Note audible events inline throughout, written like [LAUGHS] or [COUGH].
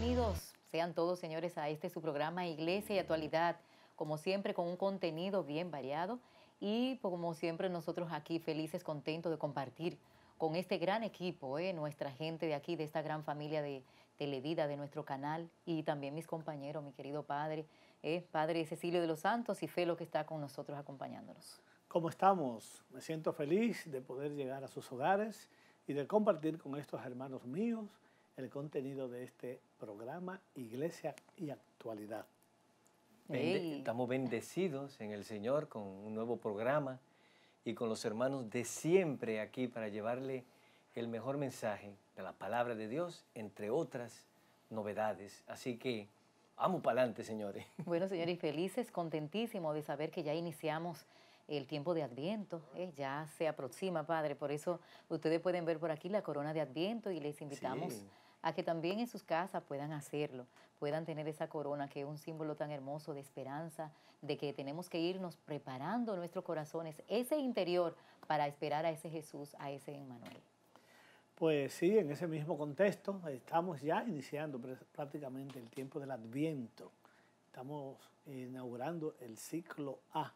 Bienvenidos sean todos, señores, a este su programa Iglesia y Actualidad, como siempre con un contenido bien variado y como siempre nosotros aquí felices, contentos de compartir con este gran equipo, ¿eh? nuestra gente de aquí, de esta gran familia de Televida, de nuestro canal y también mis compañeros, mi querido padre, ¿eh? padre Cecilio de los Santos y Felo que está con nosotros acompañándonos. ¿Cómo estamos? Me siento feliz de poder llegar a sus hogares y de compartir con estos hermanos míos el contenido de este programa Iglesia y Actualidad. Estamos bendecidos en el Señor con un nuevo programa y con los hermanos de siempre aquí para llevarle el mejor mensaje de la palabra de Dios, entre otras novedades. Así que vamos para adelante, señores. [LAUGHS] Bueno, señores, felices, contentísimos de saber que ya iniciamos el tiempo de Adviento, ¿eh? ya se aproxima, Padre. Por eso ustedes pueden ver por aquí la corona de Adviento y les invitamos a que también en sus casas puedan hacerlo, puedan tener esa corona que es un símbolo tan hermoso de esperanza, de que tenemos que irnos preparando nuestros corazones, ese interior, para esperar a ese Jesús, a ese Emmanuel. Pues sí, en ese mismo contexto estamos ya iniciando prácticamente el tiempo del Adviento. Estamos inaugurando el ciclo A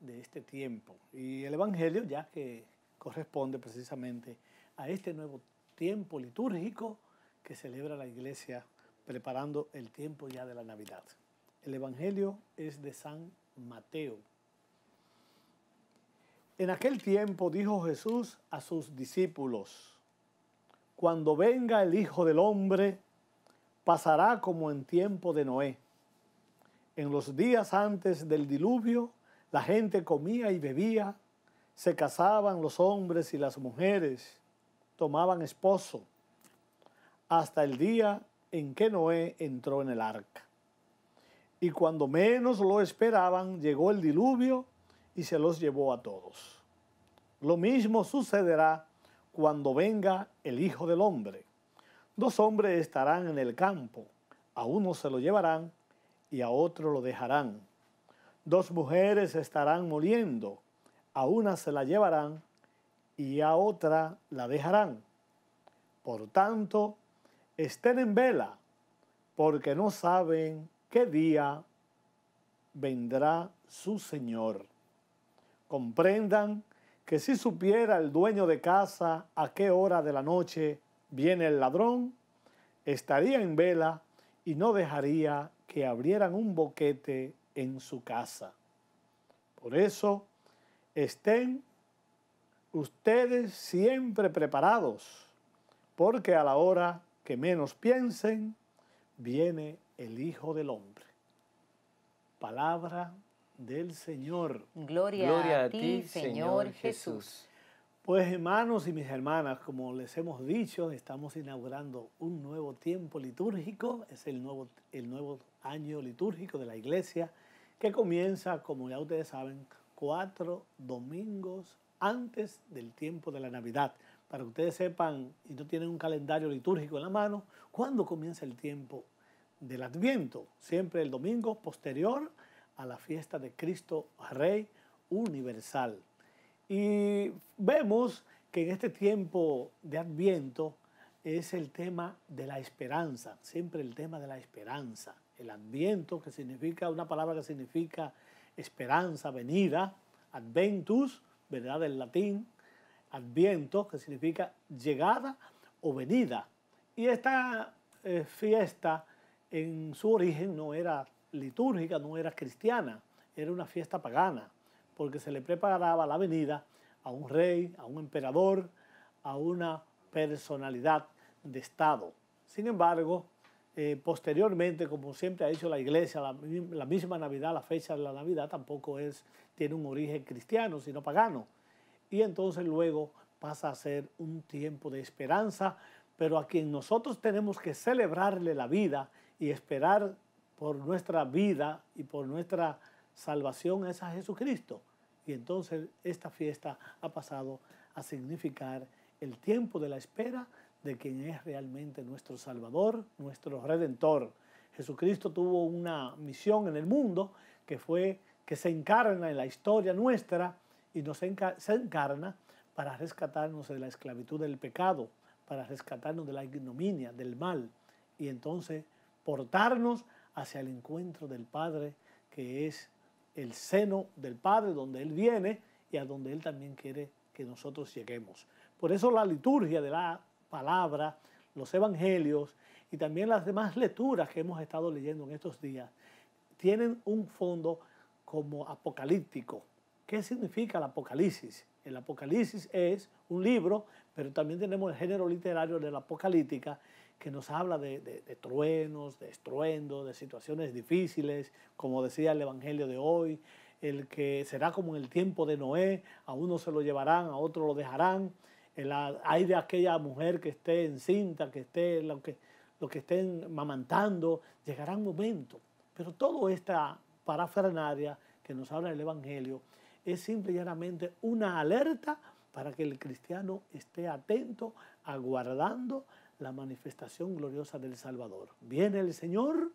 de este tiempo y el Evangelio ya que corresponde precisamente a este nuevo tiempo litúrgico que celebra la iglesia preparando el tiempo ya de la Navidad. El Evangelio es de San Mateo. En aquel tiempo dijo Jesús a sus discípulos, cuando venga el Hijo del Hombre, pasará como en tiempo de Noé. En los días antes del diluvio, la gente comía y bebía, se casaban los hombres y las mujeres, tomaban esposo hasta el día en que Noé entró en el arca. Y cuando menos lo esperaban, llegó el diluvio y se los llevó a todos. Lo mismo sucederá cuando venga el Hijo del Hombre. Dos hombres estarán en el campo, a uno se lo llevarán y a otro lo dejarán. Dos mujeres estarán moliendo, a una se la llevarán y a otra la dejarán. Por tanto, estén en vela, porque no saben qué día vendrá su Señor. Comprendan que si supiera el dueño de casa a qué hora de la noche viene el ladrón, estaría en vela y no dejaría que abrieran un boquete en su casa. Por eso, estén ustedes siempre preparados, porque a la hora menos piensen, viene el Hijo del Hombre. Palabra del Señor. Gloria, a, ti, Señor, Jesús. Pues hermanos y mis hermanas, como les hemos dicho, estamos inaugurando un nuevo tiempo litúrgico, es el nuevo, el nuevo año litúrgico de la iglesia, que comienza, como ya ustedes saben, cuatro domingos antes del tiempo de la Navidad para que ustedes sepan y no tienen un calendario litúrgico en la mano, cuándo comienza el tiempo del Adviento, siempre el domingo posterior a la fiesta de Cristo Rey Universal. Y vemos que en este tiempo de Adviento es el tema de la esperanza, siempre el tema de la esperanza. El Adviento, que significa una palabra que significa esperanza, venida, adventus, ¿verdad? Del latín, Adviento, que significa llegada o venida. Y esta eh, fiesta en su origen no era litúrgica, no era cristiana, era una fiesta pagana, porque se le preparaba la venida a un rey, a un emperador, a una personalidad de Estado. Sin embargo, eh, posteriormente, como siempre ha dicho la iglesia, la, la, misma Navidad, la fecha de la Navidad tampoco es, tiene un origen cristiano, sino pagano y entonces luego pasa a ser un tiempo de esperanza, pero a quien nosotros tenemos que celebrarle la vida y esperar por nuestra vida y por nuestra salvación es a Jesucristo. Y entonces esta fiesta ha pasado a significar el tiempo de la espera de quien es realmente nuestro Salvador, nuestro Redentor. Jesucristo tuvo una misión en el mundo que fue que se encarna en la historia nuestra y nos se encarna para rescatarnos de la esclavitud del pecado, para rescatarnos de la ignominia, del mal, y entonces portarnos hacia el encuentro del Padre, que es el seno del Padre, donde Él viene y a donde Él también quiere que nosotros lleguemos. Por eso la liturgia de la palabra, los evangelios y también las demás lecturas que hemos estado leyendo en estos días tienen un fondo como apocalíptico, ¿Qué significa el Apocalipsis? El Apocalipsis es un libro, pero también tenemos el género literario de la apocalíptica que nos habla de, truenos, de estruendos, de situaciones difíciles, como decía el Evangelio de hoy, el que será como en el tiempo de Noé, a uno se lo llevarán, a otro lo dejarán, el, hay de aquella mujer que esté encinta, que esté, lo que, lo que estén mamantando, llegará un momento. Pero toda esta parafernaria que nos habla el Evangelio es simple y llanamente una alerta para que el cristiano esté atento, aguardando la manifestación gloriosa del Salvador. Viene el Señor,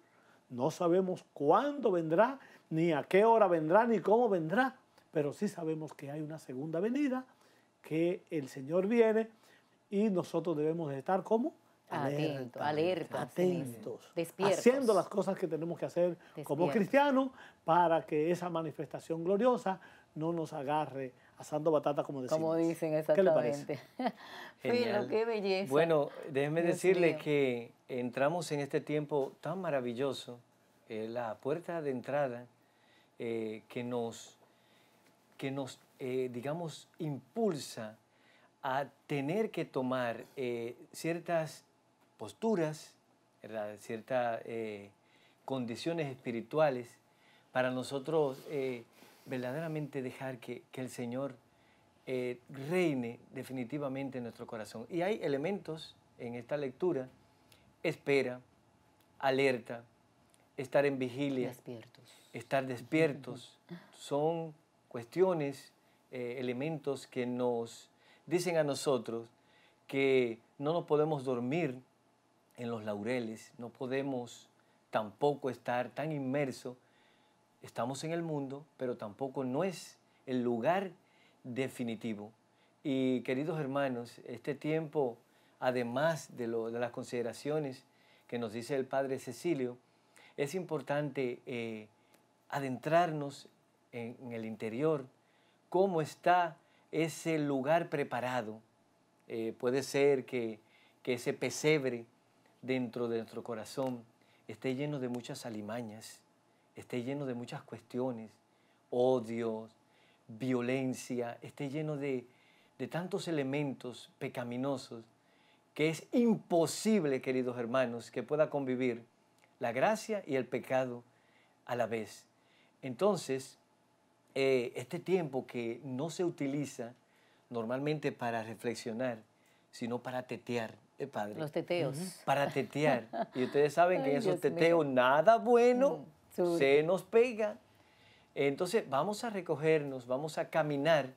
no sabemos cuándo vendrá, ni a qué hora vendrá, ni cómo vendrá, pero sí sabemos que hay una segunda venida, que el Señor viene y nosotros debemos estar como Atento, alerta, haciendo las cosas que tenemos que hacer como cristianos para que esa manifestación gloriosa no nos agarre asando batata como decimos. Como dicen, exactamente. ¿Qué le [LAUGHS] qué belleza. Bueno, déjeme decirle que entramos en este tiempo tan maravilloso, eh, la puerta de entrada eh, que nos, que nos eh, digamos, impulsa a tener que tomar ciertas posturas, ciertas condiciones espirituales para nosotros verdaderamente dejar que, el Señor eh, reine definitivamente en nuestro corazón. Y hay elementos en esta lectura, espera, alerta, estar en vigilia, estar despiertos, [LAUGHS] son cuestiones, eh, elementos que nos dicen a nosotros que no nos podemos dormir en los laureles, no podemos tampoco estar tan inmersos estamos en el mundo, pero tampoco no es el lugar definitivo. Y queridos hermanos, este tiempo, además de, las consideraciones que nos dice el Padre Cecilio, es importante eh, adentrarnos en, el interior, cómo está ese lugar preparado. Eh, puede ser que ese pesebre dentro de nuestro corazón esté lleno de muchas alimañas, esté lleno de muchas cuestiones, odios, violencia, esté lleno de, tantos elementos pecaminosos que es imposible, queridos hermanos, que pueda convivir la gracia y el pecado a la vez. Entonces, eh, este tiempo que no se utiliza normalmente para reflexionar, sino para tetear, eh, Padre. Los teteos. Para tetear. Y ustedes saben que en esos teteos nada bueno mm se nos pega. Entonces vamos a recogernos, vamos a caminar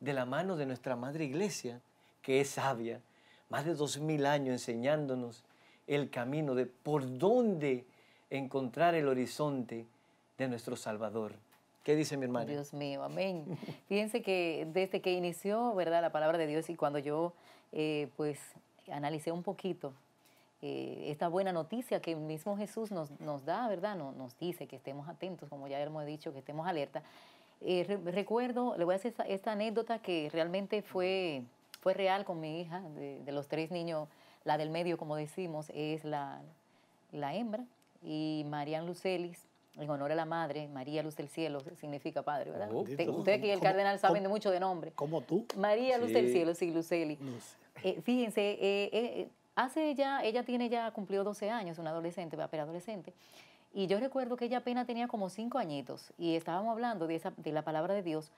de la mano de nuestra Madre Iglesia, que es sabia, más de dos mil años enseñándonos el camino de por dónde encontrar el horizonte de nuestro Salvador. ¿Qué dice mi hermano? Dios mío, amén. [LAUGHS] Fíjense que desde que inició, ¿verdad?, la palabra de Dios y cuando yo, eh, pues, analicé un poquito esta buena noticia que el mismo Jesús nos, nos da, ¿verdad? Nos, dice que estemos atentos, como ya hemos dicho, que estemos alerta. Eh, recuerdo, le voy a hacer esta, anécdota que realmente fue, fue real con mi hija, de, los tres niños, la del medio, como decimos, es la, la hembra, y Marian Lucelis, en honor a la madre, María Luz del Cielo significa padre, ¿verdad? Oh, Ustedes oh, que el cardenal saben mucho de nombre. Como tú. María Luz del Cielo, sí, Luceli. Eh, fíjense, eh, Hace ya, ella tiene ya, cumplido 12 años, una adolescente, va pero adolescente. Y yo recuerdo que ella apenas tenía como 5 añitos y estábamos hablando de, la palabra de Dios,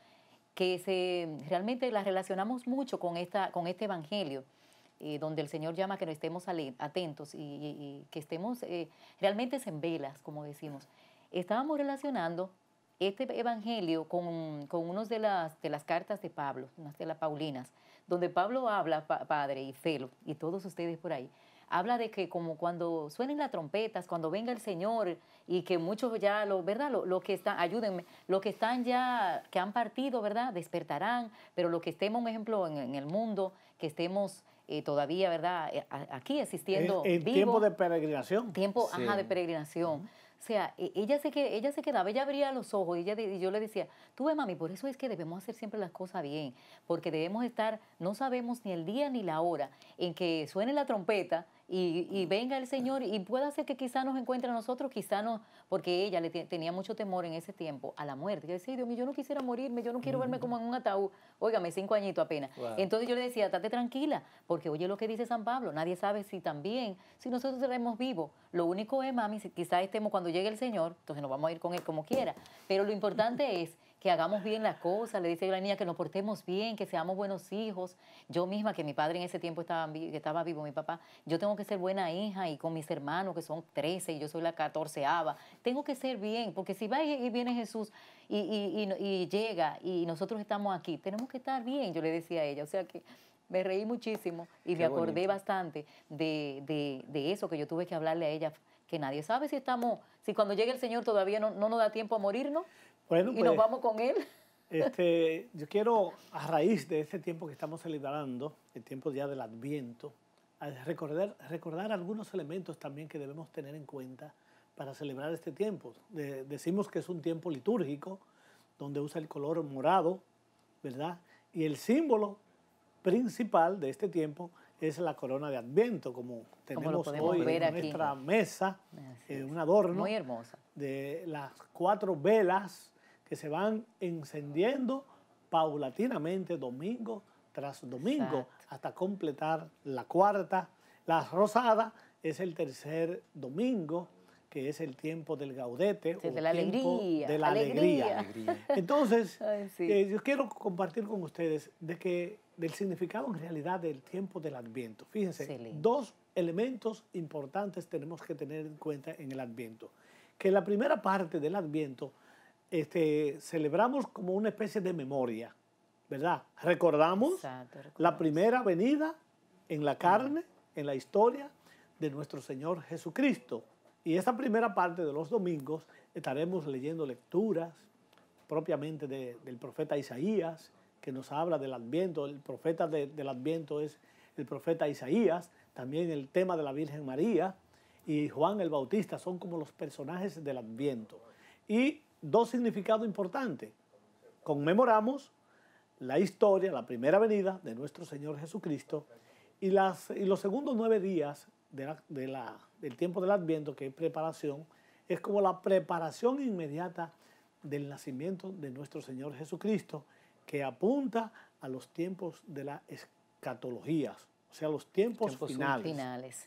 que se, realmente la relacionamos mucho con, esta, con este Evangelio, eh, donde el Señor llama que no estemos atentos y, que estemos eh, realmente en velas, como decimos. Estábamos relacionando este Evangelio con, con unas de las, de las cartas de Pablo, unas de las Paulinas donde Pablo habla, Padre y Celo, y todos ustedes por ahí, habla de que como cuando suenen las trompetas, cuando venga el Señor y que muchos ya, lo, ¿verdad? Los lo que están, ayúdenme, los que están ya, que han partido, ¿verdad? Despertarán, pero los que estemos, un ejemplo, en, el mundo, que estemos eh, todavía, ¿verdad? Eh, aquí existiendo. En, tiempo de peregrinación. Tiempo, ajá, de peregrinación. O sea, e, ella se, ella se quedaba, ella abría los ojos y, ella, y yo le decía, tú ves mami, por eso es que debemos hacer siempre las cosas bien, porque debemos estar, no sabemos ni el día ni la hora en que suene la trompeta, y, mm. venga el Señor y pueda ser que quizá nos encuentre a nosotros, quizá no, porque ella le tenía mucho temor en ese tiempo a la muerte. Yo decía, Dios mío, yo no quisiera morirme, yo no quiero verme como mm. en un ataúd. Óigame, cinco añitos apenas. Entonces yo le decía, estate tranquila, porque oye lo que dice San Pablo, nadie sabe si también, si nosotros seremos vivos. Lo único es, mami, si quizá estemos cuando llegue el Señor, entonces nos vamos a ir con Él como quiera. Pero lo importante es que hagamos bien las cosas, le dice a la niña, que nos portemos bien, que seamos buenos hijos. Yo misma, que mi padre en ese tiempo estaba, que estaba vivo, mi papá, yo tengo que ser buena hija y con mis hermanos, que son 13 y yo soy la 14 tengo que ser bien, porque si va y viene Jesús y, llega y nosotros estamos aquí, tenemos que estar bien, yo le decía a ella. O sea que me reí muchísimo y me acordé bastante de, eso que yo tuve que hablarle a ella que nadie sabe si estamos, si cuando llegue el Señor todavía no, nos da tiempo a morirnos y pues, nos vamos con Él. Este, yo quiero, a raíz de este tiempo que estamos celebrando, el tiempo ya del Adviento, recordar, recordar algunos elementos también que debemos tener en cuenta para celebrar este tiempo. decimos que es un tiempo litúrgico, donde usa el color morado, ¿verdad? Y el símbolo principal de este tiempo es la corona de Adviento, como tenemos hoy en nuestra mesa, eh, un adorno Muy hermosa. de las cuatro velas que se van encendiendo paulatinamente domingo tras domingo hasta completar la cuarta. La rosada es el tercer domingo, que es el tiempo del gaudete. o de la tiempo alegría. De la alegría. Entonces, [LAUGHS] eh, yo quiero compartir con ustedes de que del significado en realidad del tiempo del Adviento. Fíjense, dos elementos importantes tenemos que tener en cuenta en el Adviento. Que la primera parte del Adviento este, celebramos como una especie de memoria, ¿verdad? Recordamos la primera venida en la carne, en la historia de nuestro Señor Jesucristo. Y esa primera parte de los domingos estaremos leyendo lecturas propiamente del profeta Isaías, que nos habla del Adviento, el profeta del Adviento es el profeta Isaías, también el tema de la Virgen María y Juan el Bautista son como los personajes del Adviento. Y dos significados importantes. Conmemoramos la historia, la primera venida de nuestro Señor Jesucristo y, las, los segundos nueve días del tiempo del Adviento, que es preparación, es como la preparación inmediata del nacimiento de nuestro Señor Jesucristo que apunta a los tiempos de las escatologías, o sea, los tiempos, finales. finales.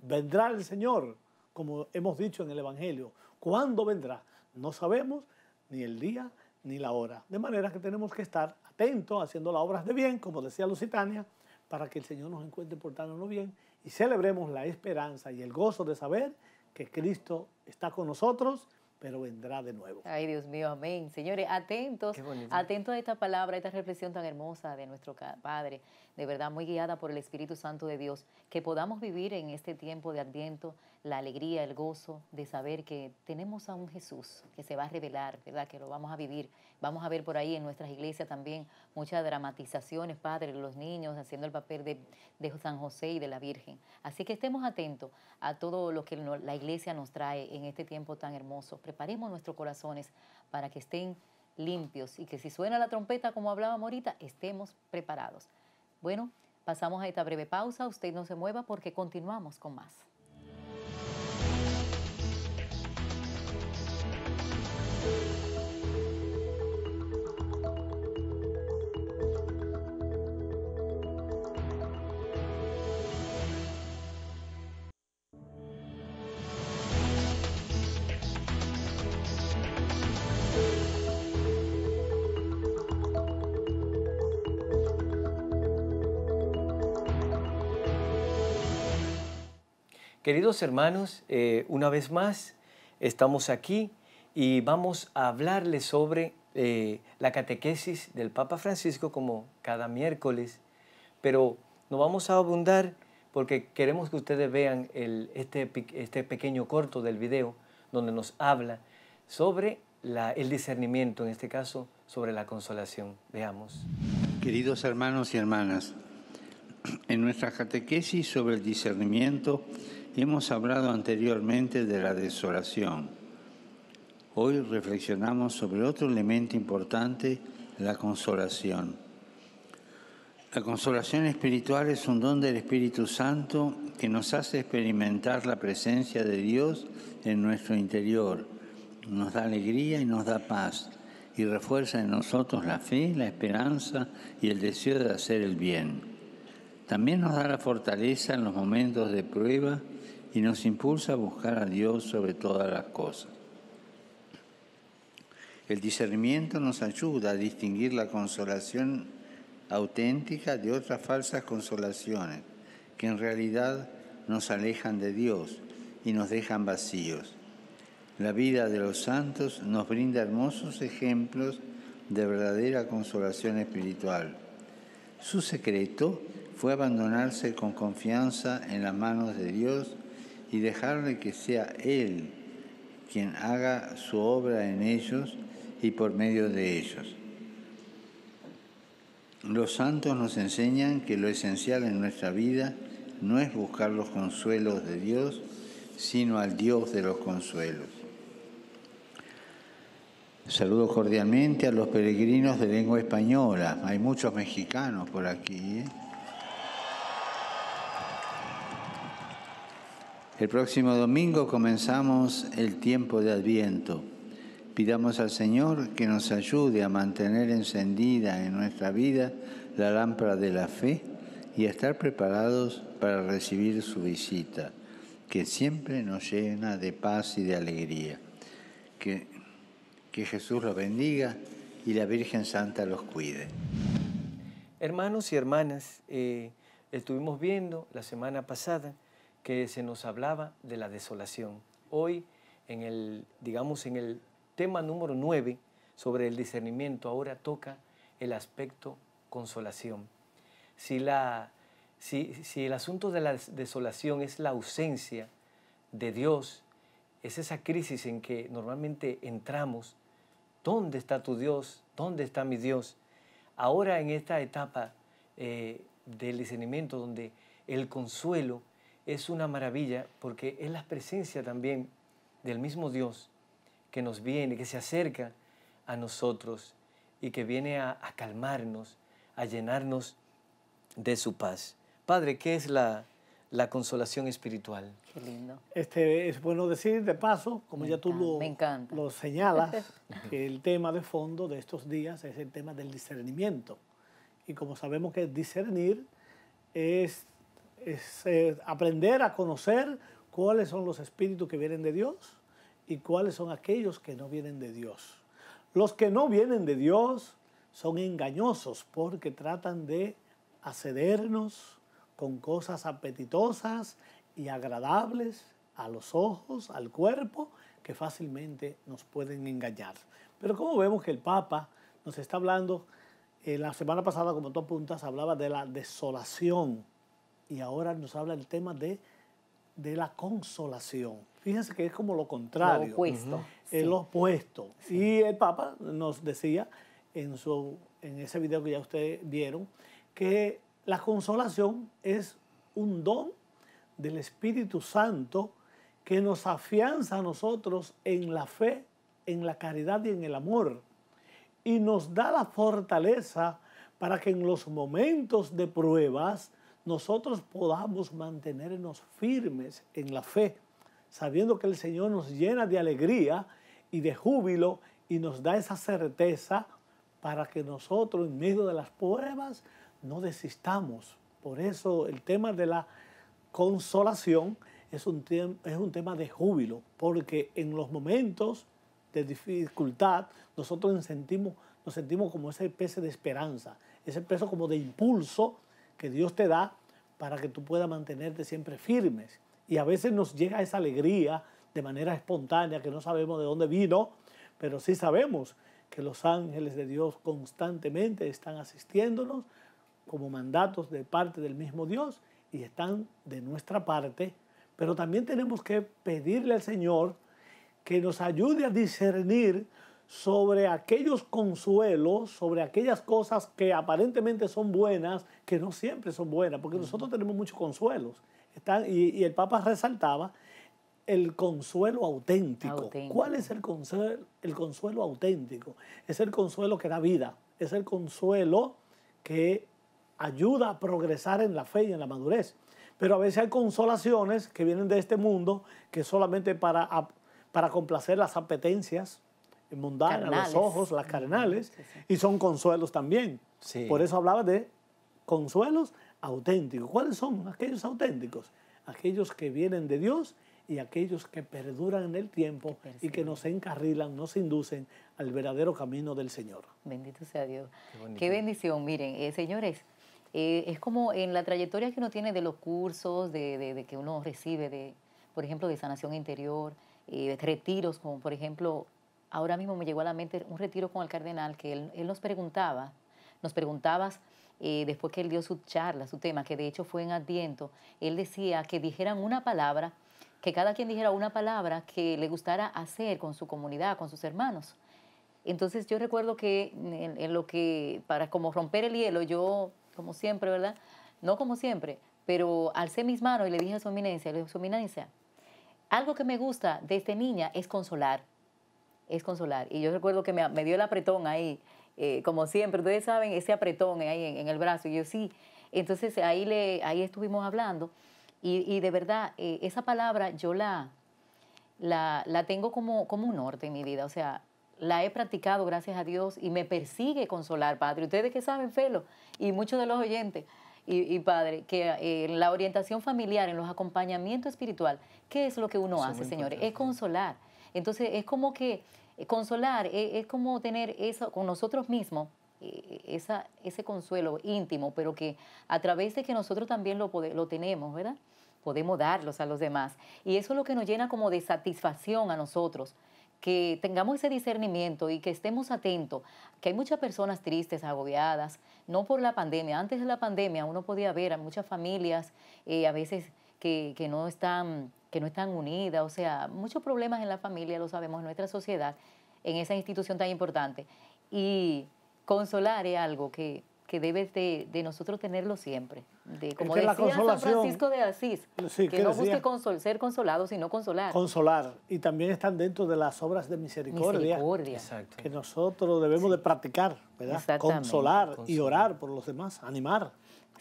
Vendrá el Señor, como hemos dicho en el Evangelio. ¿Cuándo vendrá? No sabemos ni el día ni la hora. De manera que tenemos que estar atentos, haciendo las obras de bien, como decía Lusitania, para que el Señor nos encuentre portándonos bien y celebremos la esperanza y el gozo de saber que Cristo está con nosotros pero vendrá de nuevo. Ay, Dios mío, amén. Señores, atentos, atentos a esta palabra, a esta reflexión tan hermosa de nuestro Padre, de verdad muy guiada por el Espíritu Santo de Dios, que podamos vivir en este tiempo de adviento la alegría, el gozo de saber que tenemos a un Jesús que se va a revelar, ¿verdad? Que lo vamos a vivir. Vamos a ver por ahí en nuestras iglesias también muchas dramatizaciones, padres, los niños haciendo el papel de, de San José y de la Virgen. Así que estemos atentos a todo lo que la iglesia nos trae en este tiempo tan hermoso. Preparemos nuestros corazones para que estén limpios y que si suena la trompeta, como hablábamos ahorita, estemos preparados. Bueno, pasamos a esta breve pausa. Usted no se mueva porque continuamos con más. Queridos hermanos, eh, una vez más estamos aquí y vamos a hablarles sobre eh, la catequesis del Papa Francisco como cada miércoles, pero no vamos a abundar porque queremos que ustedes vean este, este, pequeño corto del video donde nos habla sobre el discernimiento, en este caso sobre la consolación. Veamos. Queridos hermanos y hermanas, en nuestra catequesis sobre el discernimiento, Hemos hablado anteriormente de la desolación. Hoy reflexionamos sobre otro elemento importante, la consolación. La consolación espiritual es un don del Espíritu Santo que nos hace experimentar la presencia de Dios en nuestro interior. Nos da alegría y nos da paz y refuerza en nosotros la fe, la esperanza y el deseo de hacer el bien. También nos da la fortaleza en los momentos de prueba y nos impulsa a buscar a Dios sobre todas las cosas. El discernimiento nos ayuda a distinguir la consolación auténtica de otras falsas consolaciones que en realidad nos alejan de Dios y nos dejan vacíos. La vida de los santos nos brinda hermosos ejemplos de verdadera consolación espiritual. Su secreto fue abandonarse con confianza en las manos de Dios y dejarle que sea Él quien haga su obra en ellos y por medio de ellos. Los santos nos enseñan que lo esencial en nuestra vida no es buscar los consuelos de Dios, sino al Dios de los consuelos. Saludo cordialmente a los peregrinos de lengua española. Hay muchos mexicanos por aquí. ¿eh? El próximo domingo comenzamos el tiempo de Adviento. Pidamos al Señor que nos ayude a mantener encendida en nuestra vida la lámpara de la fe y a estar preparados para recibir su visita, que siempre nos llena de paz y de alegría. Que, que Jesús los bendiga y la Virgen Santa los cuide. Hermanos y hermanas, eh, estuvimos viendo la semana pasada que se nos hablaba de la desolación. Hoy, en el, digamos, en el tema número 9 sobre el discernimiento, ahora toca el aspecto consolación. Si, la, si, el asunto de la desolación es la ausencia de Dios, es esa crisis en que normalmente entramos, ¿dónde está tu Dios? ¿Dónde está mi Dios? Ahora en esta etapa eh, del discernimiento donde el consuelo es una maravilla porque es la presencia también del mismo Dios que nos viene, que se acerca a nosotros y que viene a, calmarnos, a llenarnos de su paz. Padre, ¿qué es la, consolación espiritual? Qué lindo. Este, es bueno decir de paso, como ya tú lo, señalas, [LAUGHS] que el tema de fondo de estos días es el tema del discernimiento. Y como sabemos que discernir es es, eh, aprender a conocer cuáles son los espíritus que vienen de Dios y cuáles son aquellos que no vienen de Dios. Los que no vienen de Dios son engañosos porque tratan de accedernos con cosas apetitosas y agradables a los ojos, al cuerpo, que fácilmente nos pueden engañar. Pero como vemos que el Papa nos está hablando, eh, la semana pasada, como tú apuntas, hablaba de la desolación y ahora nos habla el tema de, la consolación. Fíjense que es como lo contrario. Lo opuesto. El opuesto. Y el Papa nos decía en, su, en ese video que ya ustedes vieron que la consolación es un don del Espíritu Santo que nos afianza a nosotros en la fe, en la caridad y en el amor. Y nos da la fortaleza para que en los momentos de pruebas nosotros podamos mantenernos firmes en la fe, sabiendo que el Señor nos llena de alegría y de júbilo y nos da esa certeza para que nosotros en medio de las pruebas no desistamos. Por eso el tema de la consolación es un, es un tema de júbilo, porque en los momentos de dificultad nosotros nos sentimos, nos sentimos como esa especie de esperanza, ese peso como de impulso que Dios te da para que tú puedas mantenerte siempre firmes. Y a veces nos llega esa alegría de manera espontánea que no sabemos de dónde vino, pero sí sabemos que los ángeles de Dios constantemente están asistiéndonos como mandatos de parte del mismo Dios y están de nuestra parte, pero también tenemos que pedirle al Señor que nos ayude a discernir sobre aquellos consuelos, sobre aquellas cosas que aparentemente son buenas, que no siempre son buenas, porque nosotros tenemos muchos consuelos. y, el Papa resaltaba el consuelo auténtico. ¿Cuál es el consuelo, el consuelo auténtico? Es el consuelo que da vida, es el consuelo que ayuda a progresar en la fe y en la madurez. Pero a veces hay consolaciones que vienen de este mundo, que solamente para, para complacer las apetencias, mundana, los ojos, las carnales, y son consuelos también. Por eso hablaba de consuelos auténticos. ¿Cuáles son aquellos auténticos? Aquellos que vienen de Dios y aquellos que perduran en el tiempo y que nos encarrilan, nos inducen al verdadero camino del Señor. Bendito sea Dios. Qué, bendición. Miren, eh, señores, eh, es como en la trayectoria que uno tiene de los cursos, de, de, que uno recibe, de, por ejemplo, de sanación interior, eh, retiros, como por ejemplo ahora mismo me llegó a la mente un retiro con el cardenal que él, nos preguntaba, nos preguntabas eh, después que él dio su charla, su tema, que de hecho fue en Adviento, él decía que dijeran una palabra, que cada quien dijera una palabra que le gustara hacer con su comunidad, con sus hermanos. Entonces yo recuerdo que en, lo que, para como romper el hielo, yo, como siempre, ¿verdad? No como siempre, pero alcé mis manos y le dije a su eminencia, le dije, su eminencia, algo que me gusta de esta niña es consolar es consolar. Y yo recuerdo que me, me dio el apretón ahí, eh, como siempre, ustedes saben, ese apretón ahí en, el brazo. Y yo sí. Entonces ahí, le, ahí estuvimos hablando y, de verdad, eh, esa palabra yo la, la, tengo como, como un norte en mi vida. O sea, la he practicado, gracias a Dios, y me persigue consolar, Padre. Ustedes que saben, Felo, y muchos de los oyentes, y, y Padre, que en eh, la orientación familiar, en los acompañamientos espiritual, ¿qué es lo que uno hace, señores? Es consolar. Entonces es como que eh, consolar, e, es, como tener eso con nosotros mismos, e, e, esa, ese consuelo íntimo, pero que a través de que nosotros también lo, lo tenemos, ¿verdad? Podemos darlos a los demás. Y eso es lo que nos llena como de satisfacción a nosotros, que tengamos ese discernimiento y que estemos atentos, que hay muchas personas tristes, agobiadas, no por la pandemia. Antes de la pandemia uno podía ver a muchas familias, eh, a veces que, que no están que no están unidas, o sea, muchos problemas en la familia, lo sabemos, en nuestra sociedad, en esa institución tan importante. Y consolar es algo que, que debe de, nosotros tenerlo siempre. De, como decía San Francisco de Asís, que no busque ser consolado, sino consolar. Consolar. Y también están dentro de las obras de misericordia. Que nosotros debemos de practicar, ¿verdad? Consolar, y orar por los demás, animar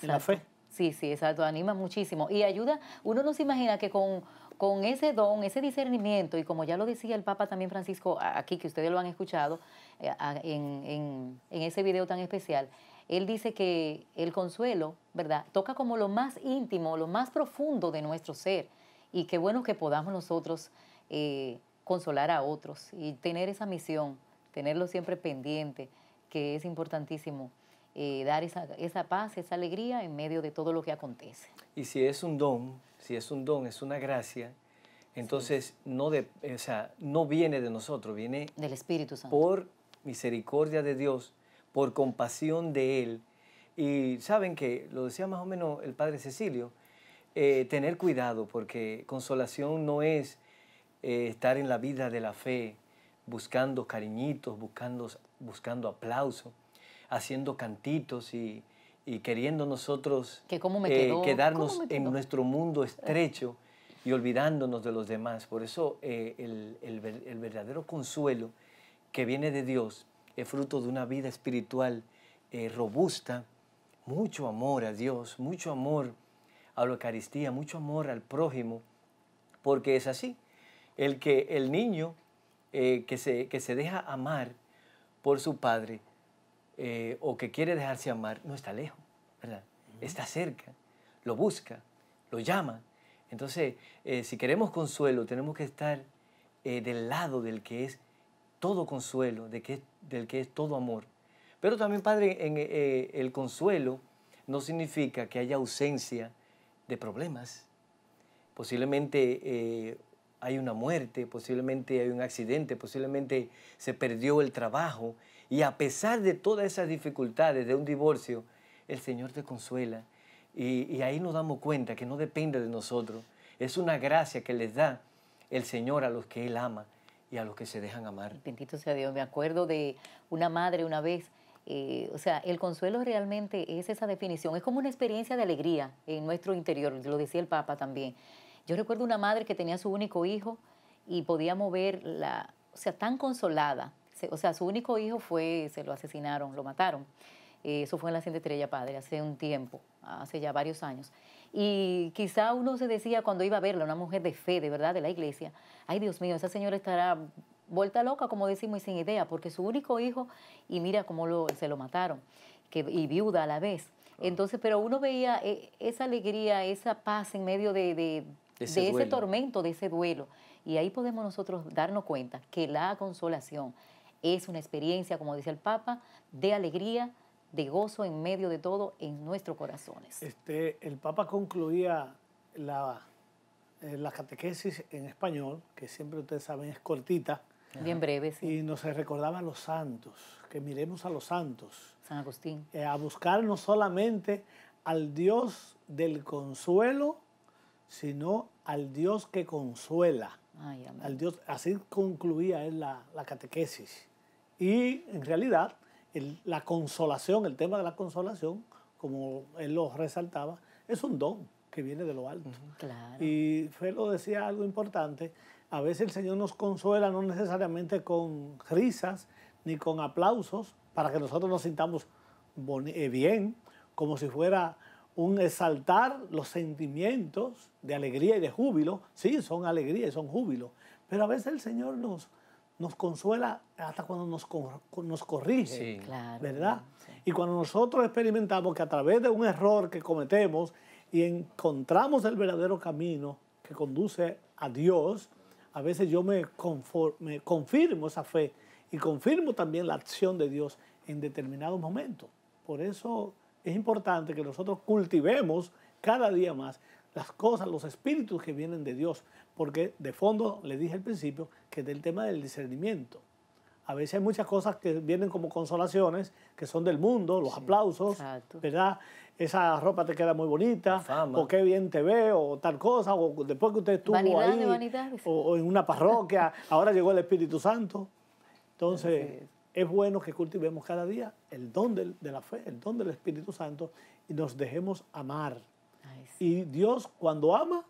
en la fe. Sí, sí, exacto, anima muchísimo. Y ayuda, uno no se imagina que con, con ese don, ese discernimiento, y como ya lo decía el Papa también Francisco aquí, que ustedes lo han escuchado eh, en, en ese video tan especial, él dice que el consuelo, ¿verdad?, toca como lo más íntimo, lo más profundo de nuestro ser. Y qué bueno que podamos nosotros eh, consolar a otros y tener esa misión, tenerlo siempre pendiente, que es importantísimo. Eh, dar esa, esa paz, esa alegría en medio de todo lo que acontece. Y si es un don, si es un don, es una gracia, entonces no, de, eh, o sea, no viene de nosotros, viene del Espíritu Santo. Por misericordia de Dios, por compasión de Él. Y saben que, lo decía más o menos el Padre Cecilio, eh, tener cuidado porque consolación no es estar en la vida de la fe buscando cariñitos, buscando, buscando aplauso haciendo cantitos y, queriendo nosotros que eh, quedarnos en nuestro mundo estrecho y olvidándonos de los demás. Por eso eh, el, verdadero consuelo que viene de Dios es fruto de una vida espiritual eh, robusta, mucho amor a Dios, mucho amor a la Eucaristía, mucho amor al prójimo, porque es así. El que el niño que, se, que se deja amar por su padre eh, o que quiere dejarse amar, no está lejos, ¿verdad? Está cerca, lo busca, lo llama. Entonces, eh, si queremos consuelo, tenemos que estar eh, del lado del que es todo consuelo, de que, del que es todo amor. Pero también, Padre, el consuelo no significa que haya ausencia de problemas. Posiblemente hay una muerte, posiblemente hay un accidente, posiblemente se perdió el trabajo, y a pesar de todas esas dificultades de un divorcio, el Señor te consuela. Y, ahí nos damos cuenta que no depende de nosotros. Es una gracia que les da el Señor a los que Él ama y a los que se dejan amar. Bendito sea Dios. Me acuerdo de una madre una vez eh, o sea, el consuelo realmente es esa definición, es como una experiencia de alegría en nuestro interior, lo decía el Papa también. Yo recuerdo una madre que tenía su único hijo y podía mover la, o sea, tan consolada o sea, su único hijo fue, se lo asesinaron, lo mataron. Eh, eso fue en la Hacienda Estrella Padre, hace un tiempo, hace ya varios años. Y quizá uno se decía cuando iba a verla, una mujer de fe, de verdad, de la iglesia, ay Dios mío, esa señora estará vuelta loca, como decimos, y sin idea, porque su único hijo, y mira cómo se lo mataron, que, y viuda a la vez. Entonces, pero uno veía eh, esa alegría, esa paz en medio de, de ese tormento, de ese duelo. Y ahí podemos nosotros darnos cuenta que la consolación, es una experiencia, como dice el Papa, de alegría, de gozo en medio de todo en nuestros corazones. Este, el Papa concluía la, eh, la catequesis en español, que siempre ustedes saben es cortita. Bien breve, sí. Y nos recordaba a los santos, que miremos a los santos. San Agustín. Eh, a buscar no solamente al Dios del consuelo, sino al Dios que consuela al Dios. Así concluía él la, catequesis. Y en realidad, el, la consolación, el tema de la consolación, como él lo resaltaba, es un don que viene de lo alto. Claro. Y Felo decía algo importante, a veces el Señor nos consuela no necesariamente con risas ni con aplausos para que nosotros nos sintamos eh, bien, como si fuera un exaltar los sentimientos de alegría y de júbilo. Sí, son alegría y son júbilo. Pero a veces el Señor nos, nos consuela hasta cuando nos, nos corrige, sí, ¿verdad? Y cuando nosotros experimentamos que a través de un error que cometemos y encontramos el verdadero camino que conduce a Dios, a veces yo me, me confirmo esa fe y confirmo también la acción de Dios en determinados momentos. Por eso es importante que nosotros cultivemos cada día más las cosas, los espíritus que vienen de Dios, porque de fondo le dije al principio que es del tema del discernimiento. A veces hay muchas cosas que vienen como consolaciones, que son del mundo, los aplausos, ¿verdad? Esa ropa te queda muy bonita, o qué bien te ve, o tal cosa, o después que usted estuvo ahí, o, en una parroquia, ahora llegó el Espíritu Santo. Entonces, es bueno que cultivemos cada día el don de la fe, el don del Espíritu Santo y nos dejemos amar. Y Dios cuando ama,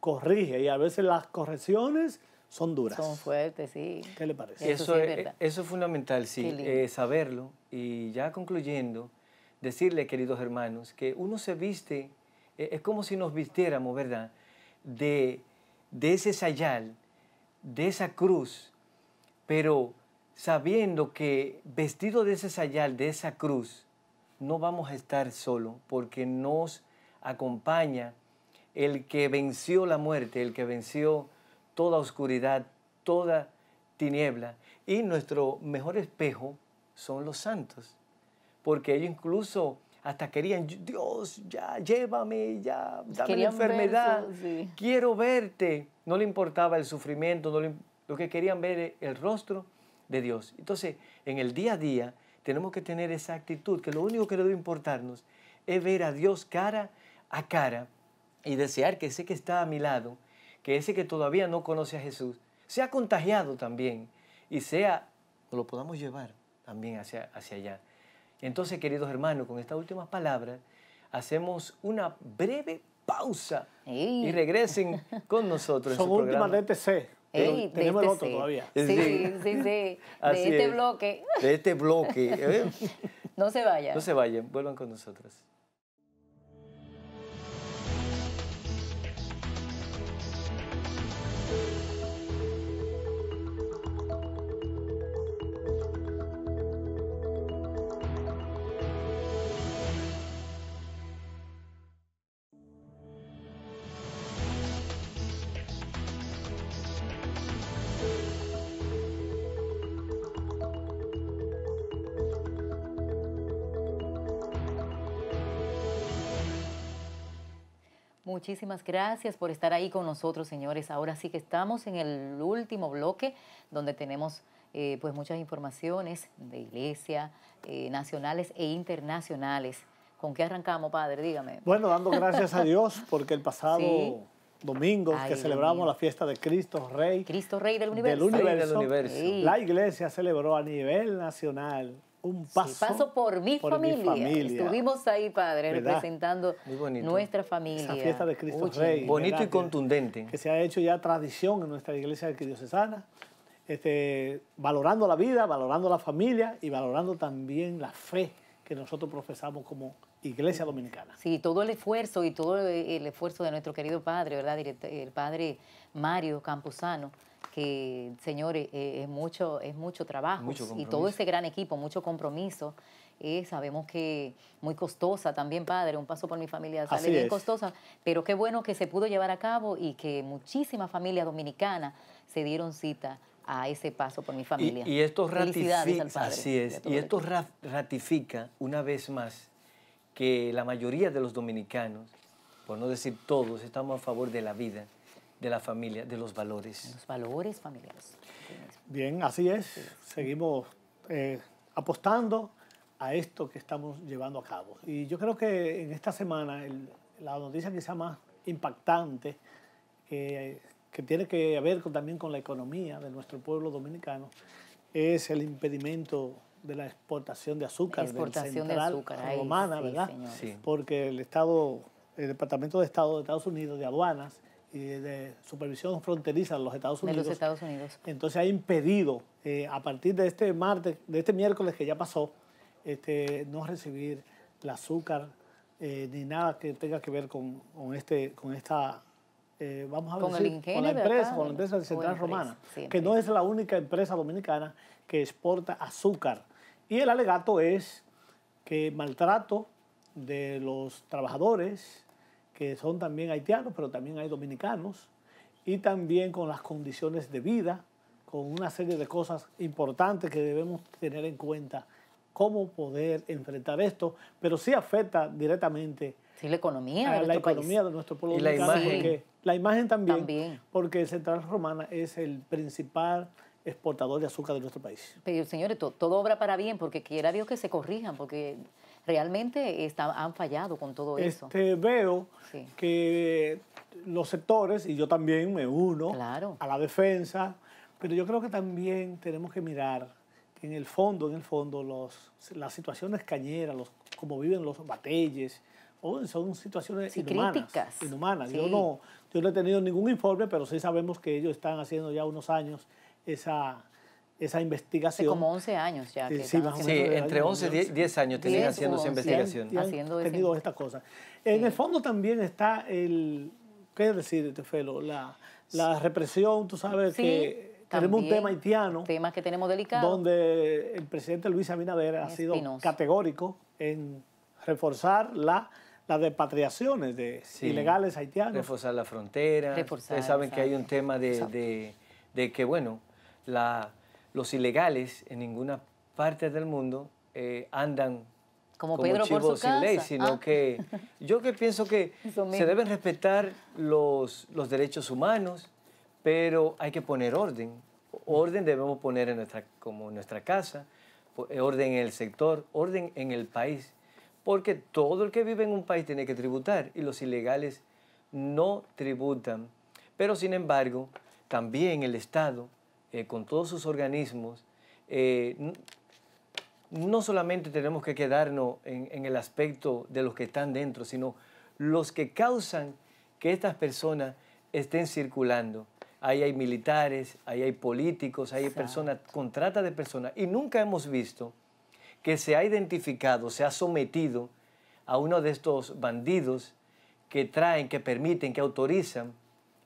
corrige y a veces las correcciones son duras. Son fuertes, sí. ¿Qué le parece? Eso, es, fundamental, sí, eh, saberlo. Y ya concluyendo, decirle, queridos hermanos, que uno se viste, eh, es como si nos vistiéramos, ¿verdad? De, de ese sayal, de esa cruz, pero sabiendo que vestido de ese sayal, de esa cruz, no vamos a estar solo porque nos acompaña el que venció la muerte, el que venció toda oscuridad, toda tiniebla. Y nuestro mejor espejo son los santos, porque ellos incluso hasta querían, Dios, ya, llévame, ya, dame la enfermedad, quiero verte. No le importaba el sufrimiento, lo que querían ver el rostro de Dios. Entonces, en el día a día tenemos que tener esa actitud, que lo único que debe importarnos es ver a Dios cara a cara y desear que ese que está a mi lado, que ese que todavía no conoce a Jesús, sea contagiado también y sea, lo podamos llevar también hacia, hacia allá. Entonces, queridos hermanos, con estas últimas palabras, hacemos una breve pausa y regresen con nosotros. Son últimas de este Ey, tenemos este el otro sí. todavía. Sí, sí, [LAUGHS] de este bloque. De este bloque. ¿eh? [LAUGHS] no se vayan. No se vayan, vuelvan con nosotros. muchísimas gracias por estar ahí con nosotros, señores. Ahora sí que estamos en el último bloque donde tenemos eh, pues muchas informaciones de iglesia, eh, nacionales e internacionales. ¿Con qué arrancamos, padre? Dígame. Bueno, dando gracias a Dios porque el pasado... [LAUGHS] domingo que celebramos la fiesta de Cristo Rey. Cristo Rey del universo. Del universo. La iglesia celebró a nivel nacional un paso, por, mi, familia. Estuvimos ahí, padre, representando nuestra familia. La fiesta de Cristo Rey. Bonito y contundente. Que, se ha hecho ya tradición en nuestra iglesia arquidiocesana, este, valorando la vida, valorando la familia y valorando también la fe que nosotros profesamos como iglesia dominicana. Sí, todo el esfuerzo y todo el esfuerzo de nuestro querido padre, ¿verdad? El padre Mario Campuzano que, señores, eh, eh, es, mucho, es mucho trabajo y todo ese gran equipo, mucho compromiso. Eh, sabemos que muy costosa también, padre, un paso por mi familia sale bien costosa, pero qué bueno que se pudo llevar a cabo y que muchísimas familias dominicanas se dieron cita a ese paso por mi familia. Y, esto ratifica, así es, y esto ratifica una vez más que la mayoría de los dominicanos, por no decir todos, estamos a favor de la vida, de la familia, de los valores. Los valores familiares. Bien, así es. Seguimos eh, apostando a esto que estamos llevando a cabo. Y yo creo que en esta semana la noticia quizá más impactante, eh, que tiene que ver con, también con la economía de nuestro pueblo dominicano, es el impedimento de la exportación de azúcar exportación central de azúcar. ¿verdad? Porque el Estado, el Departamento de Estado de Estados Unidos, de aduanas, y de supervisión fronteriza de los Estados Unidos. los Estados Unidos. Entonces ha impedido, eh, a partir de este martes, de este miércoles que ya pasó, este, no recibir el azúcar eh, ni nada que tenga que ver con, este, con esta, eh, vamos a con decir, con la empresa, con la empresa central romana, que no es la única empresa dominicana que exporta azúcar. Y el alegato es que maltrato de los trabajadores, que son también haitianos, pero también hay dominicanos, y también con las condiciones de vida, con una serie de cosas importantes que debemos tener en cuenta, cómo poder enfrentar esto, pero sí afecta directamente la economía, a la economía de nuestro pueblo. Y la imagen. también, porque Central Romana es el principal exportador de azúcar de nuestro país. Pero señores, todo obra para bien, porque quiera Dios que se corrijan, porque realmente han fallado con todo este, eso. Veo que los sectores, y yo también me uno a la defensa, pero yo creo que también tenemos que mirar que en el fondo, en el fondo, las situaciones cañeras, los, como viven los batalles, oh, son situaciones inhumanas. Críticas. inhumanas. Yo, no, yo no he tenido ningún informe, pero sí sabemos que ellos están haciendo ya unos años esa esa investigación. Hace como 11 años ya. sí, entre 11 y 10, años tienen haciendo esa investigación. haciendo estas cosas. En el fondo también está el, ¿qué decir, Tefelo? La, la represión, tú sabes que tenemos un tema haitiano. Temas que tenemos delicados. Donde el presidente Luis Abinader ha sido categórico en reforzar la las depatriaciones de ilegales haitianos. Reforzar la frontera. Reforzar, Ustedes saben que hay un tema de, de que, bueno, la, los ilegales en ninguna parte del mundo eh, andan como, chivos sin ley, sino ah. que yo que pienso que [LAUGHS] se deben respetar los, los derechos humanos, pero hay que poner orden. Orden debemos poner en nuestra, como en nuestra casa, eh, orden en el sector, orden en el país, porque todo el que vive en un país tiene que tributar y los ilegales no tributan. Pero sin embargo, también el Estado eh, con todos sus organismos, eh, no solamente tenemos que quedarnos en, el aspecto de los que están dentro, sino los que causan que estas personas estén circulando. Ahí hay militares, ahí hay políticos, ahí hay personas, contrata de personas. Y nunca hemos visto que se ha identificado, se ha sometido a uno de estos bandidos que traen, que permiten, que autorizan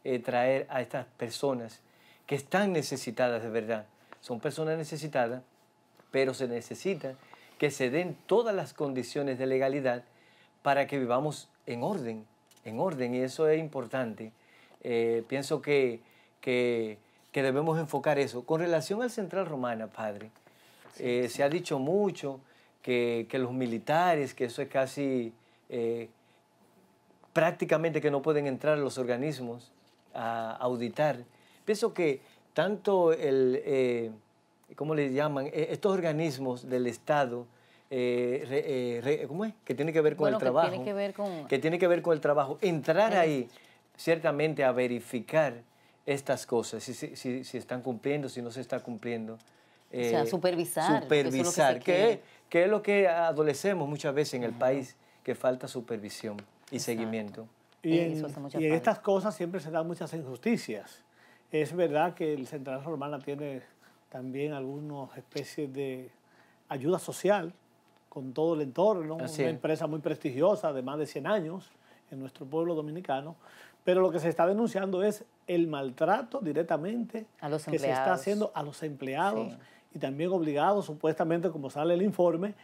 eh, traer a estas personas que están necesitadas de verdad. Son personas necesitadas, pero se necesita que se den todas las condiciones de legalidad para que vivamos en orden, en orden, y eso es importante. Eh, pienso que, que, debemos enfocar eso. Con relación al Central Romana, padre, eh, se ha dicho mucho que, los militares, que eso es casi eh, prácticamente que no pueden entrar los organismos a auditar. Pienso que tanto el, eh, ¿cómo le llaman? E, estos organismos del Estado, eh, eh, ¿cómo es? Que tiene que ver con el trabajo. Que tiene que ver con... Que tiene que ver con el trabajo. Entrar ahí, ciertamente, a verificar estas cosas, si, si, están cumpliendo, si no se está cumpliendo. o sea, eh, supervisar. Supervisar, que, es lo que adolecemos muchas veces en el país, que falta supervisión y seguimiento. Y, y en estas cosas siempre se dan muchas injusticias. Es verdad que el Central Romana tiene también algunas especies de ayuda social con todo el entorno, ah, una empresa muy prestigiosa de más de 100 años en nuestro pueblo dominicano, pero lo que se está denunciando es el maltrato directamente a los que se está haciendo a los empleados y también obligados, supuestamente, como sale el informe,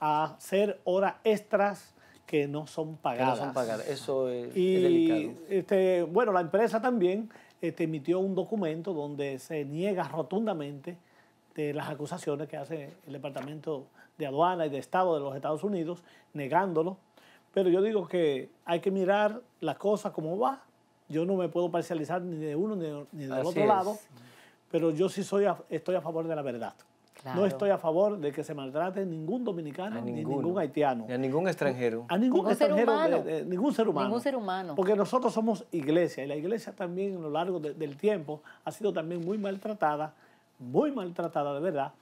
a hacer horas extras que no son pagadas. no son pagadas, eso es, y, este, bueno, la empresa también te este, emitió un documento donde se niega rotundamente de las acusaciones que hace el Departamento de Aduana y de Estado de los Estados Unidos, negándolo. Pero yo digo que hay que mirar la cosa como va. Yo no me puedo parcializar ni de uno ni, del otro lado, pero yo sí soy estoy a favor de la verdad. No estoy a favor de que se maltrate ningún dominicano, ni ningún haitiano. Ni a ningún extranjero. A ningún, extranjero, ningún ser humano. Ningún ser humano. Porque nosotros somos iglesia y la iglesia también a lo largo del tiempo ha sido también muy maltratada, muy maltratada de verdad,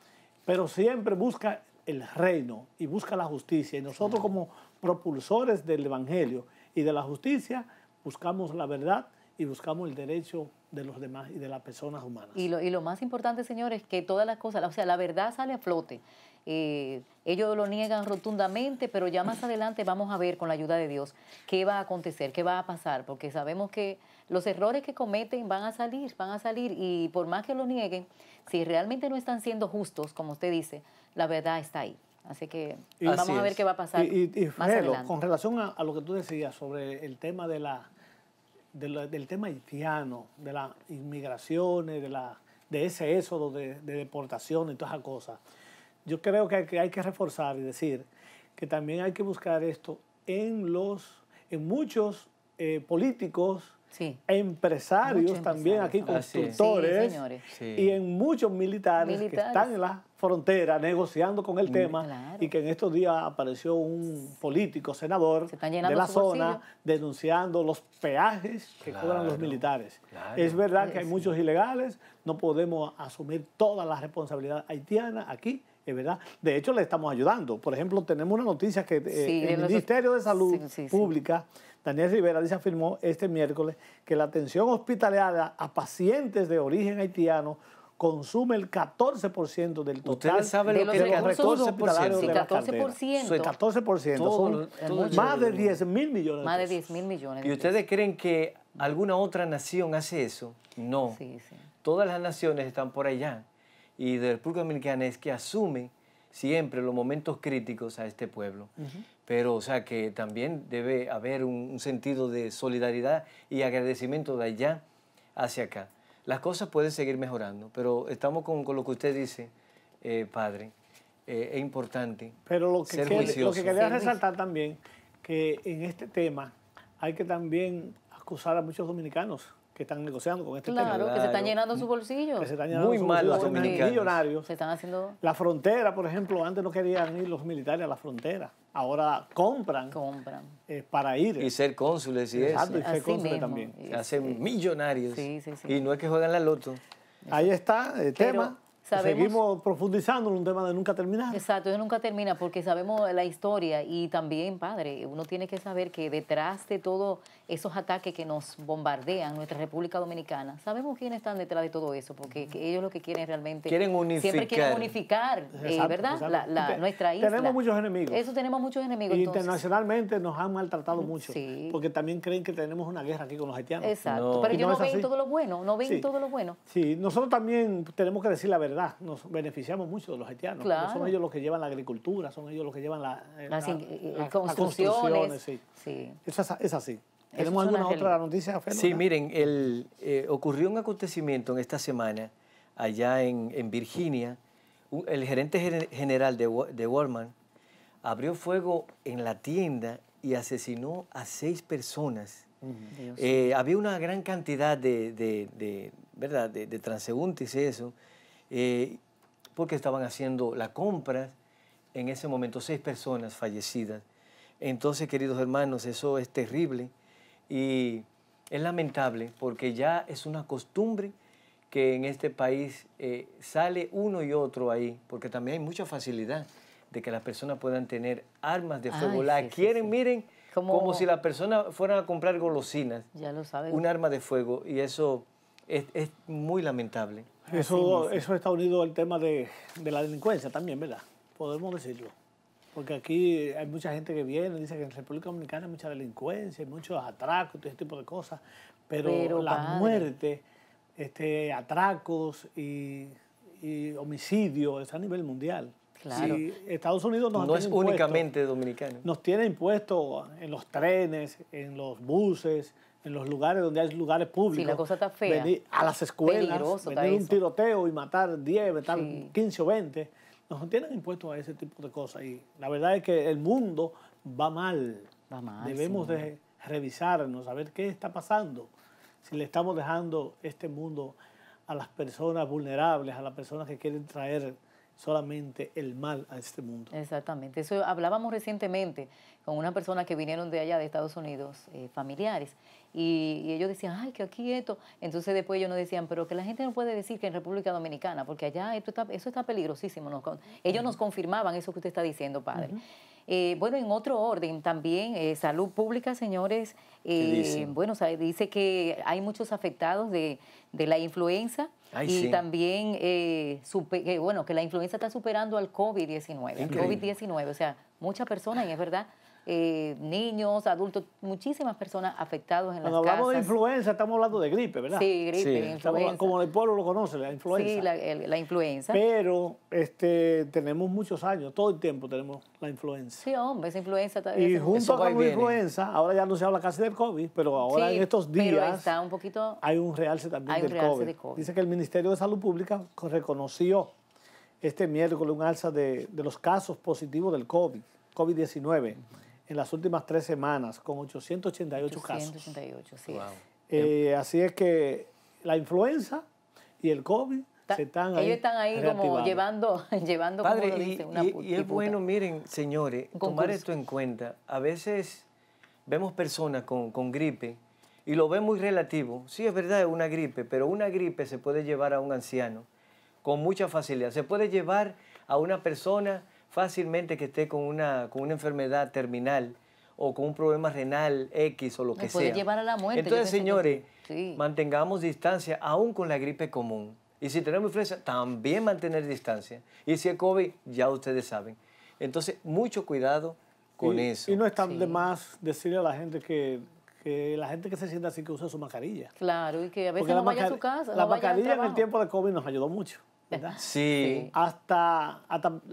pero siempre busca el reino y busca la justicia. Y nosotros como propulsores del Evangelio y de la justicia buscamos la verdad y buscamos el derecho de los demás y de las personas humanas. Y lo, y lo más importante, señores, que todas las cosas, o sea, la verdad sale a flote. Eh, ellos lo niegan rotundamente, pero ya más adelante vamos a ver con la ayuda de Dios qué va a acontecer, qué va a pasar, porque sabemos que los errores que cometen van a salir, van a salir, y por más que lo nieguen, si realmente no están siendo justos, como usted dice, la verdad está ahí. Así que vamos a ver qué va a pasar. Y, y, más con relación a, lo que tú decías sobre el tema de la del tema haitiano, de las inmigraciones, de, la, de ese éxodo de, de deportación y todas esas cosas. Yo creo que hay, que reforzar y decir que también hay que buscar esto en, los, en muchos eh, políticos, empresarios también aquí, constructores y en muchos militares, que están en la frontera negociando con el mm, tema y que en estos días apareció un político, senador de la zona denunciando los peajes que cobran los militares. Es verdad que hay pues muchos ilegales, no podemos asumir toda la responsabilidad haitiana aquí, eh, ¿verdad? De hecho, le estamos ayudando. Por ejemplo, tenemos una noticia que eh, el Ministerio de Salud Pública, Daniel Rivera, dice, afirmó este miércoles que la atención hospitalaria a pacientes de origen haitiano consume el 14% del total. Ustedes saben lo que es el 14%. Sí, 14%. más de 10 mil millones. Más de 10 mil millones. ¿Y ustedes creen que alguna otra nación hace eso? No. Todas las naciones están por allá y del público dominicano es que asume siempre los momentos críticos a este pueblo. Pero, o sea, que también debe haber un, sentido de solidaridad y agradecimiento de allá hacia acá. Las cosas pueden seguir mejorando, pero estamos con, lo que usted dice, eh, padre. Eh, es importante. Pero lo que, lo que quería resaltar también, que en este tema hay que también acusar a muchos dominicanos que están negociando con este tema. Claro, que se están llenando sus bolsillos Muy mal los millonarios. Se están haciendo... La frontera, por ejemplo, antes no querían ir los militares a la frontera. Ahora compran, compran. Eh, para ir. Y ser cónsules y ser cónsules también. hacen millonarios. Y no es que juegan la loto. Ahí está el tema. Seguimos profundizando en un tema de nunca terminar. Exacto, eso nunca termina porque sabemos la historia y también, padre, uno tiene que saber que detrás de todos esos ataques que nos bombardean nuestra República Dominicana, sabemos quiénes están detrás de todo eso porque ellos lo que quieren realmente... Quieren unificar. Siempre quieren unificar, eh, ¿verdad? nuestra isla. Tenemos muchos enemigos. Eso tenemos muchos enemigos. Y internacionalmente nos han maltratado mucho porque también creen que tenemos una guerra aquí con los haitianos. Exacto, pero ellos no, ven todo lo bueno, no ven todo lo bueno. Sí, nosotros también tenemos que decir la verdad nos beneficiamos mucho de los haitianos. Son ellos los que llevan la agricultura, son ellos los que llevan eh, eh, las, construcciones. es, así. ¿Tenemos alguna otra noticia, Sí, miren, eh, ocurrió un acontecimiento en esta semana allá en, Virginia. El gerente general de, de Walmart abrió fuego en la tienda y asesinó a seis personas. había una gran cantidad de, ¿verdad? De, de, transeúntes eso. Eh, porque estaban haciendo la compra. En ese momento, seis personas fallecidas. Entonces, queridos hermanos, eso es terrible y es lamentable porque ya es una costumbre que en este país eh, sale uno y otro ahí, porque también hay mucha facilidad de que las personas puedan tener armas de fuego. la quieren, miren, como... si las personas fueran a comprar golosinas. Ya lo saben. Un arma de fuego, y eso es muy lamentable. Eso, eso está unido al tema de, la delincuencia también, ¿verdad? Podemos decirlo. Porque aquí hay mucha gente que viene, dice que en República Dominicana hay mucha delincuencia, hay muchos atracos, todo ese tipo de cosas. Pero, la muerte, este, atracos y, y homicidios es a nivel mundial. Claro. Estados Unidos nos No es únicamente dominicano. Nos tiene impuesto en los trenes, en los buses, en los lugares donde hay lugares públicos. a las escuelas, venir un tiroteo y matar 10, 15 o 20. Nos tienen impuestos a ese tipo de cosas. Y la verdad es que el mundo va mal. Va mal. Debemos de revisarnos, saber qué está pasando. Si le estamos dejando este mundo a las personas vulnerables, a las personas que quieren traer solamente el mal a este mundo. Exactamente. Eso hablábamos recientemente con una persona que vinieron de allá, de Estados Unidos, eh, familiares, y, ellos decían, ay, que quieto. Entonces después ellos nos decían, pero que la gente no puede decir que en República Dominicana, porque allá esto está, eso está peligrosísimo. ellos nos confirmaban eso que usted está diciendo, padre. Eh, bueno, en otro orden también, eh, salud pública, señores, eh, bueno, dice que hay muchos afectados de, de la influenza. y también, eh, eh, bueno, que la influenza está superando al COVID-19. COVID-19, o sea, muchas personas, y es verdad, eh, niños, adultos, muchísimas personas afectadas en Cuando hablamos de influenza, estamos hablando de gripe, ¿verdad? Sí, gripe, influenza. como el pueblo lo conoce, la influenza. Sí, la, la, influenza. Pero este, tenemos muchos años, todo el tiempo tenemos la influenza. Sí, hombre, esa influenza. Y junto con la influenza, ahora ya no se habla casi del COVID, pero ahora en estos días está un poquito, hay un realce también del COVID. Dice que el Ministerio de Salud Pública reconoció este miércoles un alza de, los casos positivos del COVID, COVID-19 en las últimas tres semanas, con 888, 888 casos. Sí. Eh, así es que la influenza y el COVID se están ellos están ahí como llevando, [LAUGHS] llevando como dice, y, una y, y es bueno, miren, señores, tomar esto en cuenta. A veces vemos personas con, con gripe y lo ven muy relativo. Sí, es verdad, es una gripe, pero una gripe se puede llevar a un anciano con mucha facilidad. Se puede llevar a una persona fácilmente que esté con una, con una enfermedad terminal o con un problema renal X o lo que sea. puede llevar a la muerte. Entonces, señores, mantengamos distancia aún con la gripe común. Y si tenemos influenza, también mantener distancia. Y si es COVID, ya ustedes saben. Entonces, mucho cuidado con eso. Y no es tan de más decirle a la gente que, la gente que se sienta así que usa su mascarilla. Claro, y que a veces no vaya a su casa. La mascarilla en el tiempo de COVID nos ayudó mucho. [LAUGHS] Hasta,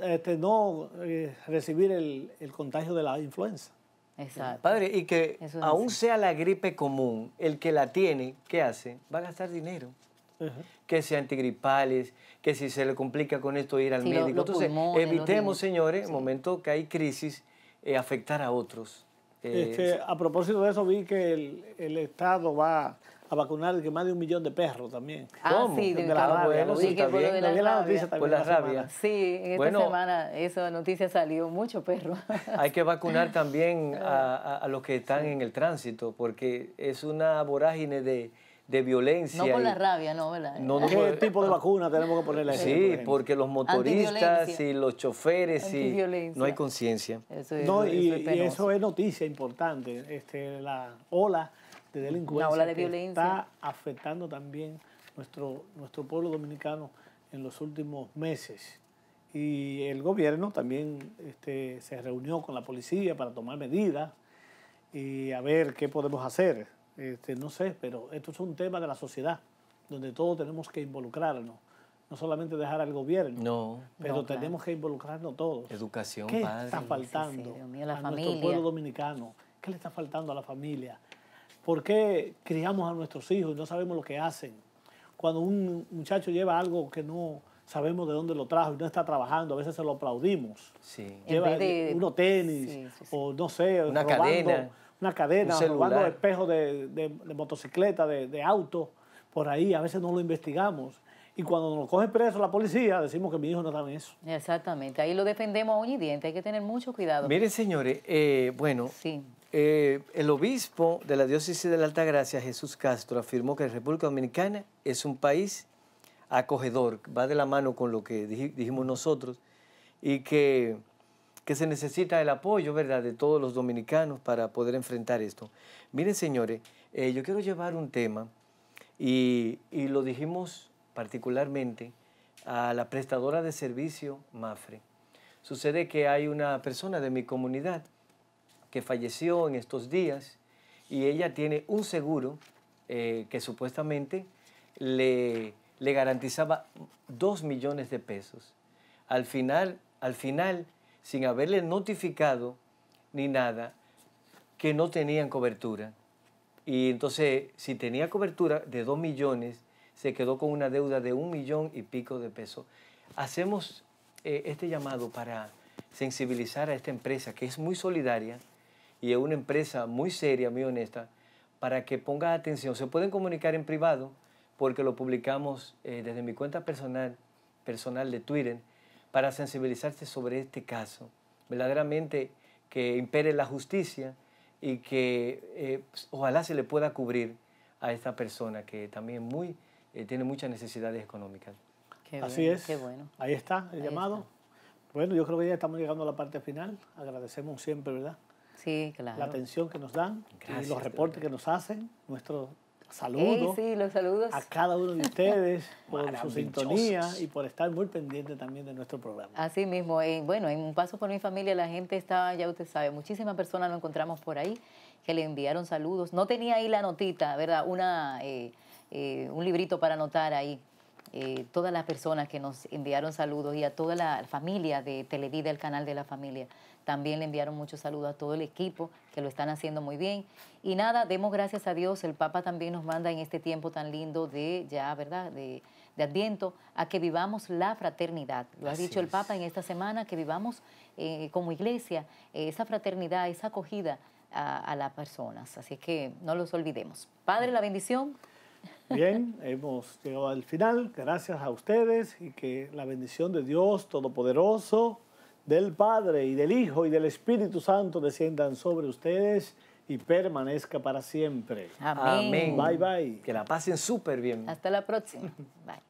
este, no eh, recibir el, contagio de la influenza. Exacto. Padre, y que aún sea la gripe común, el que la tiene, ¿qué hace? Va a gastar dinero. Que sea antigripales, que si se le complica con esto ir al médico. Entonces, evitemos, señores, en momento que hay crisis, eh, afectar a otros. Eh, este, a propósito de eso, vi que el, el Estado va a vacunar que más de un millón de perros también. Ah, sí, de, la rabia. Por la, rabia. Sí, en esta semana esa noticia salió, mucho perro. [LAUGHS] hay que vacunar [LAUGHS] también ah. a, a, los que están en el tránsito, porque es una vorágine de de violencia. No por la rabia, no, ¿verdad? No, ¿Qué tipo de vacuna tenemos que ponerle Sí, porque los motoristas y los choferes y no hay conciencia. no, y, eso es, y eso es noticia importante. Este, la ola de delincuencia ola de que está afectando también nuestro, nuestro pueblo dominicano en los últimos meses. Y el gobierno también este, se reunió con la policía para tomar medidas y a ver qué podemos hacer. Este, no sé, pero esto es un tema de la sociedad, donde todos tenemos que involucrarnos. No solamente dejar al gobierno, no, pero tenemos que involucrarnos todos. Educación, ¿Qué está faltando a nuestro pueblo dominicano? ¿Qué le está faltando a la familia? ¿Por qué criamos a nuestros hijos y no sabemos lo que hacen? Cuando un muchacho lleva algo que no sabemos de dónde lo trajo y no está trabajando, a veces se lo aplaudimos. Lleva un uno tenis o no sé, una cadena. Una cadena, un robando espejos de, motocicleta, de, auto, por ahí, a veces no lo investigamos. Y cuando nos coge preso la policía, decimos que mi hijo no está en eso. Exactamente, ahí lo defendemos a un y diente, hay que tener mucho cuidado. Miren, señores, eh, bueno, sí eh, el obispo de la diócesis de la gracia Jesús Castro, afirmó que la República Dominicana es un país acogedor, va de la mano con lo que dijimos nosotros, y que, que, se necesita el apoyo ¿verdad? de todos los dominicanos para poder enfrentar esto. Miren, señores, eh, yo quiero llevar un tema, y, y lo dijimos particularmente a la prestadora de servicio, Mafre. Sucede que hay una persona de mi comunidad, que falleció en estos días y ella tiene un seguro eh, que supuestamente le, le garantizaba dos millones de pesos. Al final, al final, sin haberle notificado ni nada, que no tenían cobertura. Y entonces, si tenía cobertura de 2 millones, se quedó con una deuda de un millón y pico de pesos. Hacemos eh, este llamado para sensibilizar a esta empresa que es muy solidaria, y es una empresa muy seria, muy honesta, para que ponga atención. Se pueden comunicar en privado porque lo publicamos eh, desde mi cuenta personal, personal de Twitter para sensibilizarse sobre este caso. Verdaderamente que impere la justicia y que eh, pues, ojalá se le pueda cubrir a esta persona que también muy, eh, tiene muchas necesidades económicas. Así es. Ahí está el llamado. Bueno, yo creo que ya estamos llegando a la parte final. Agradecemos siempre, ¿verdad? Sí, claro. La atención que nos dan los reportes que nos hacen, nuestro saludo Sí, sí, los saludos. A cada uno de ustedes [LAUGHS] por su sintonía y por estar muy pendiente también de nuestro programa. Así mismo, eh, bueno, en un paso por mi familia la gente está, ya usted sabe, muchísimas personas lo encontramos por ahí que le enviaron saludos. No tenía ahí la notita, ¿verdad? Una, eh, eh, un librito para anotar ahí. todas las personas que nos enviaron saludos y a toda la familia de Televida, el canal de la familia. También le enviaron muchos saludos a todo el equipo que lo están haciendo muy bien. Y nada, demos gracias a Dios. El Papa también nos manda en este tiempo tan lindo de ya, ¿verdad? De, de Adviento, a que vivamos la fraternidad. Lo ha dicho el Papa en esta semana, que vivamos eh, como iglesia eh, esa fraternidad, esa acogida a, a las personas. Así que no los olvidemos. Padre, la bendición. Bien, hemos llegado al final. Gracias a ustedes y que la bendición de Dios Todopoderoso del Padre y del Hijo y del Espíritu Santo desciendan sobre ustedes y permanezca para siempre. Amén. Bye bye. Que la pasen súper bien. Hasta la próxima. [LAUGHS] Bye.